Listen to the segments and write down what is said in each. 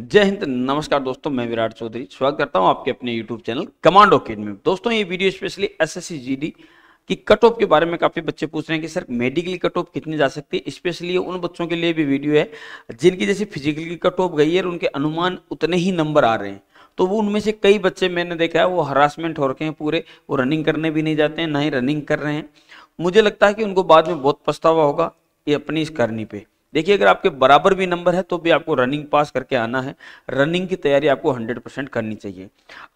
जय हिंद नमस्कार दोस्तों मैं विराट चौधरी स्वागत करता हूं आपके अपने YouTube चैनल कमांडो अकेडमी में दोस्तों ये वीडियो स्पेशली एस एस की कट ऑफ के बारे में काफी बच्चे पूछ रहे हैं कि सर मेडिकली कट ऑफ कितनी जा सकती है स्पेशली उन बच्चों के लिए भी वीडियो है जिनकी जैसे फिजिकल की कट ऑफ गई है और उनके अनुमान उतने ही नंबर आ रहे हैं तो वो उनमें से कई बच्चे मैंने देखा है वो हरासमेंट हो रखे हैं पूरे वो रनिंग करने भी नहीं जाते हैं ना ही रनिंग कर रहे हैं मुझे लगता है कि उनको बाद में बहुत पछतावा होगा ये अपनी इस करनी पे देखिए अगर आपके बराबर भी नंबर है तो भी आपको रनिंग पास करके आना है रनिंग की तैयारी आपको 100 परसेंट करनी चाहिए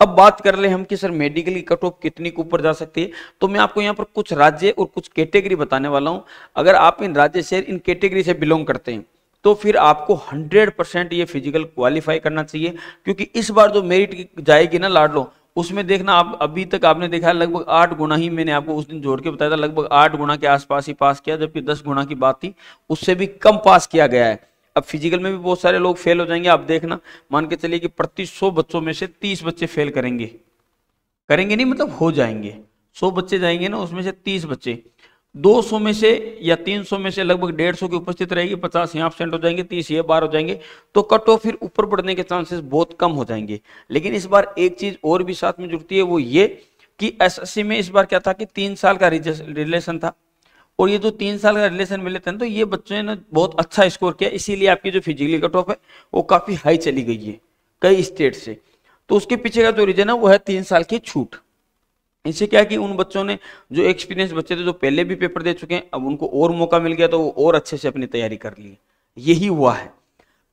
अब बात कर ले हम कि सर मेडिकल की कट ऑफ कितनी के ऊपर जा सकती है तो मैं आपको यहाँ पर कुछ राज्य और कुछ कैटेगरी बताने वाला हूँ अगर आप इन राज्य से इन कैटेगरी से बिलोंग करते हैं तो फिर आपको 100 परसेंट ये फिजिकल क्वालिफाई करना चाहिए क्योंकि इस बार जो मेरिट जाएगी ना लाडलो उसमें देखना आप अभी तक आपने देखा लगभग आठ गुना ही मैंने आपको उस दिन जोड़ के बताया था लगभग आठ गुना के आसपास ही पास किया जबकि दस गुना की बात थी उससे भी कम पास किया गया है अब फिजिकल में भी बहुत सारे लोग फेल हो जाएंगे आप देखना मान के चलिए कि प्रति सौ बच्चों में से तीस बच्चे फेल करेंगे करेंगे नहीं मतलब हो जाएंगे सौ बच्चे जाएंगे ना उसमें से तीस बच्चे 200 में से या 300 में से लगभग 150 की उपस्थित रहेगी 50 यहाँ एबसेंट हो जाएंगे 30 ये बार हो जाएंगे तो कट ऑफ फिर ऊपर बढ़ने के चांसेस बहुत कम हो जाएंगे लेकिन इस बार एक चीज और भी साथ में जुड़ती है वो ये कि एसएससी में इस बार क्या था कि तीन साल का रिलेशन था और ये जो तीन साल का रिलेशन मिले थे तो ये बच्चों ने बहुत अच्छा स्कोर किया इसीलिए आपकी जो फिजिकली कट ऑफ है वो काफी हाई चली गई है कई स्टेट से तो उसके पीछे का जो रीजन है वो है तीन साल की छूट इससे क्या कि उन बच्चों ने जो एक्सपीरियंस बच्चे थे जो पहले भी पेपर दे चुके हैं अब उनको और मौका मिल गया तो वो और अच्छे से अपनी तैयारी कर ली यही हुआ है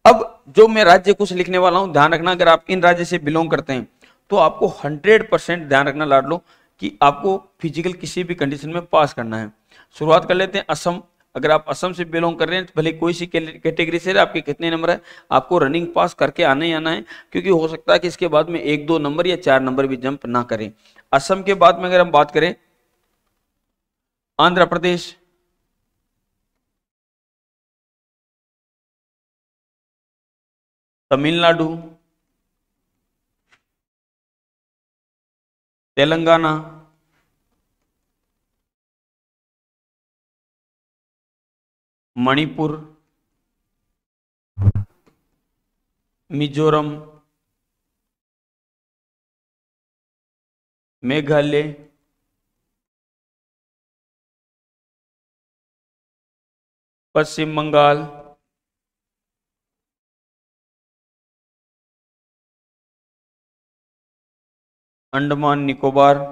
अब जो मैं राज्य कुछ लिखने वाला हूं ध्यान रखना अगर आप इन राज्य से बिलोंग करते हैं तो आपको हंड्रेड परसेंट ध्यान रखना लाड लो कि आपको फिजिकल किसी भी कंडीशन में पास करना है शुरुआत कर लेते हैं असम अगर आप असम से बिलोंग कर रहे हैं तो भले कोई सी कैटेगरी से आपके कितने नंबर है आपको रनिंग पास करके आने ही आना है क्योंकि हो सकता है कि इसके बाद में एक दो नंबर या चार नंबर भी जंप ना करें असम के बाद में अगर हम बात करें आंध्र प्रदेश तमिलनाडु तेलंगाना मणिपुर मिजोरम मेघालय पश्चिम बंगाल अंडमान निकोबार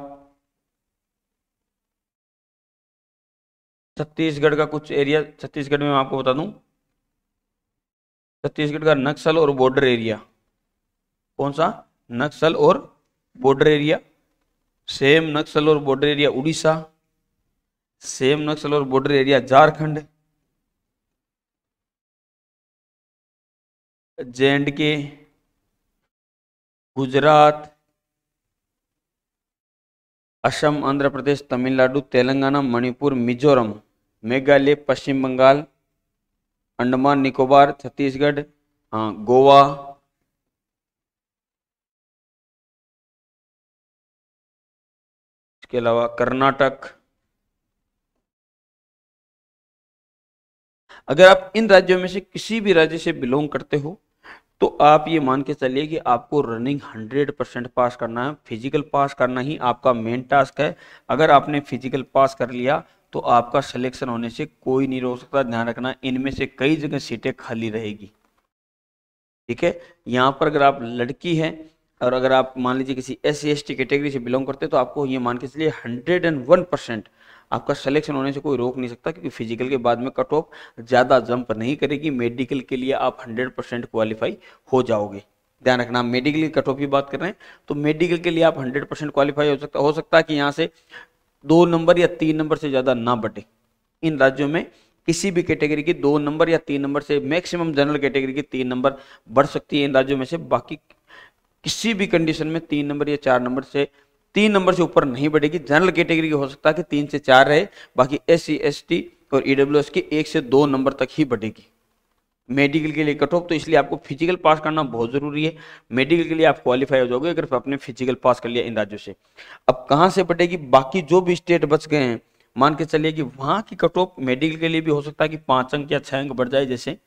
छत्तीसगढ़ का कुछ एरिया छत्तीसगढ़ में मैं आपको बता दूं छत्तीसगढ़ का नक्सल और बॉर्डर एरिया कौन सा नक्सल और बॉर्डर एरिया सेम नक्सल और border area Orissa same Naxal और border area Jharkhand J and K Gujarat Assam Andhra प्रदेश तमिलनाडु तेलंगाना मणिपुर मिजोरम मेघालय पश्चिम बंगाल अंडमान निकोबार छत्तीसगढ़ हाँ गोवा इसके अलावा कर्नाटक अगर आप इन राज्यों में से किसी भी राज्य से बिलोंग करते हो तो आप ये मान के चलिए कि आपको रनिंग 100 परसेंट पास करना है फिजिकल पास करना ही आपका मेन टास्क है अगर आपने फिजिकल पास कर लिया तो आपका सिलेक्शन होने से कोई नहीं रोक सकता ध्यान रखना इनमें से कई जगह सीटें खाली रहेगी ठीक है यहाँ पर अगर आप लड़की हैं और अगर आप मान लीजिए किसी एस सी कैटेगरी से बिलोंग करते हैं तो आपको ये मान के चलिए हंड्रेड एंड वन परसेंट आपका सिलेक्शन होने से कोई रोक नहीं सकता क्योंकि फिजिकल के बाद में कट ऑफ ज़्यादा जंप नहीं करेगी मेडिकल के लिए आप हंड्रेड परसेंट क्वालिफाई हो जाओगे ध्यान रखना मेडिकल की कट ऑफ की बात कर रहे हैं तो मेडिकल के लिए आप हंड्रेड परसेंट क्वालिफाई हो सकता हो सकता है कि यहाँ से दो नंबर या तीन नंबर से ज़्यादा ना बटे इन राज्यों में किसी भी कैटेगरी की दो नंबर या तीन नंबर से मैक्सिमम जनरल कैटेगरी की तीन नंबर बढ़ सकती है इन राज्यों में से बाकी किसी भी कंडीशन में तीन नंबर या चार नंबर से तीन नंबर से ऊपर नहीं बढ़ेगी जनरल कैटेगरी की हो सकता है कि तीन से चार रहे बाकी एस सी एस टी और ईडब्ल्यू की एक से दो नंबर तक ही बढ़ेगी मेडिकल के लिए कट ऑफ तो इसलिए आपको फिजिकल पास करना बहुत ज़रूरी है मेडिकल के लिए आप क्वालिफाई हो जाओगे अगर आपने फिजिकल पास कर लिया इन राज्यों से अब कहाँ से बटेगी बाकी जो भी स्टेट बच गए हैं मान के चलिए कि वहाँ की कट ऑफ मेडिकल के लिए भी हो सकता है कि पाँच अंक या छः अंक बढ़ जाए जैसे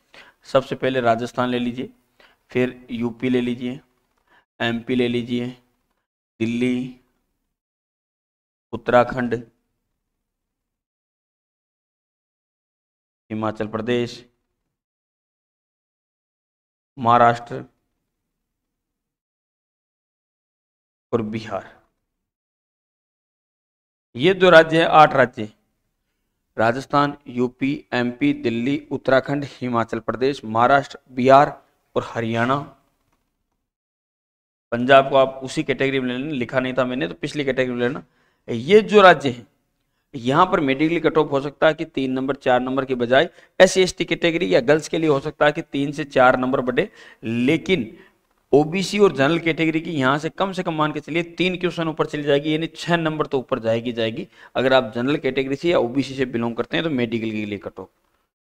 सबसे पहले राजस्थान ले लीजिए फिर यूपी ले लीजिए एम ले लीजिए दिल्ली उत्तराखंड हिमाचल प्रदेश महाराष्ट्र और बिहार ये दो राज्य हैं आठ राज्य राजस्थान यूपी एमपी दिल्ली उत्तराखंड हिमाचल प्रदेश महाराष्ट्र बिहार और हरियाणा पंजाब को आप उसी कैटेगरी में लेना लिखा नहीं था मैंने तो पिछली कैटेगरी में लेना ये जो राज्य हैं यहाँ पर मेडिकली कट ऑफ हो सकता है कि तीन नंबर चार नंबर के बजाय एस सी e कैटेगरी या गर्ल्स के लिए हो सकता है कि तीन से चार नंबर बढ़े लेकिन ओबीसी और जनरल कैटेगरी की यहाँ से कम से कम मान के चलिए तीन क्वेश्चन ऊपर चली जाएगी यानी छह नंबर तो ऊपर जाएगी जाएगी अगर आप जनरल कैटेगरी से या ओबीसी से बिलोंग करते हैं तो मेडिकल के लिए कट ऑफ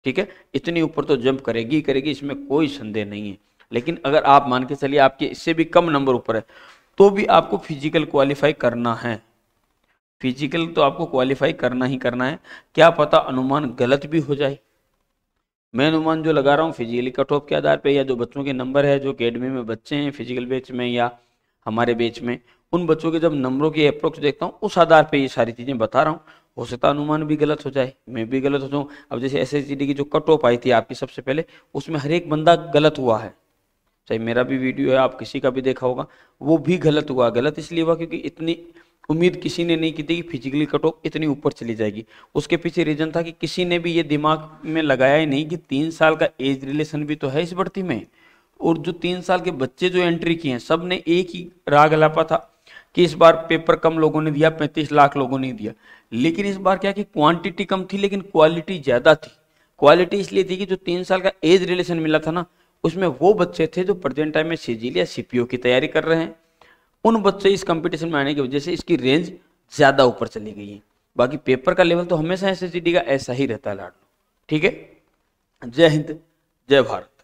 ठीक है इतनी ऊपर तो जंप करेगी करेगी इसमें कोई संदेह नहीं है लेकिन अगर आप मान के चलिए आपके इससे भी कम नंबर ऊपर है तो भी आपको फिजिकल क्वालिफाई करना है फिजिकल तो आपको क्वालिफाई करना ही करना है क्या पता अनुमान गलत भी हो जाए मैं अनुमान जो लगा रहा हूँ फिजिकली कट ऑफ के आधार पर या जो बच्चों के नंबर है जो अकेडमी में बच्चे हैं फिजिकल बेच में या हमारे बेच में उन बच्चों के जब नंबरों की अप्रोच देखता हूँ उस आधार पर ये सारी चीज़ें बता रहा हूँ हो सकता अनुमान भी गलत हो जाए मैं भी गलत हो जाऊँ अब जैसे एस की जो कट ऑफ आई थी आपकी सबसे पहले उसमें हर एक बंदा गलत हुआ है चाहे मेरा भी वीडियो है आप किसी का भी देखा होगा वो भी गलत हुआ गलत इसलिए हुआ क्योंकि इतनी उम्मीद किसी ने नहीं की थी कि फिजिकली कट ऑफ इतनी ऊपर चली जाएगी उसके पीछे रीजन था कि किसी ने भी ये दिमाग में लगाया ही नहीं कि तीन साल का एज रिलेशन भी तो है इस भर्ती में और जो तीन साल के बच्चे जो एंट्री किए हैं सब ने एक ही राग लापा था कि इस बार पेपर कम लोगों ने दिया पैंतीस लाख लोगों ने दिया लेकिन इस बार क्या कि क्वांटिटी कम थी लेकिन क्वालिटी ज़्यादा थी क्वालिटी इसलिए थी कि जो तीन साल का एज रिलेशन मिला था ना उसमें वो बच्चे थे जो प्रेजेंट टाइम में सीजीएल या सीपीओ की तैयारी कर रहे हैं उन बच्चे इस कंपटीशन में आने की वजह से इसकी रेंज ज़्यादा ऊपर चली गई है बाकी पेपर का लेवल तो हमेशा एस का ऐसा ही रहता है लाडलो ठीक है जय हिंद जय भारत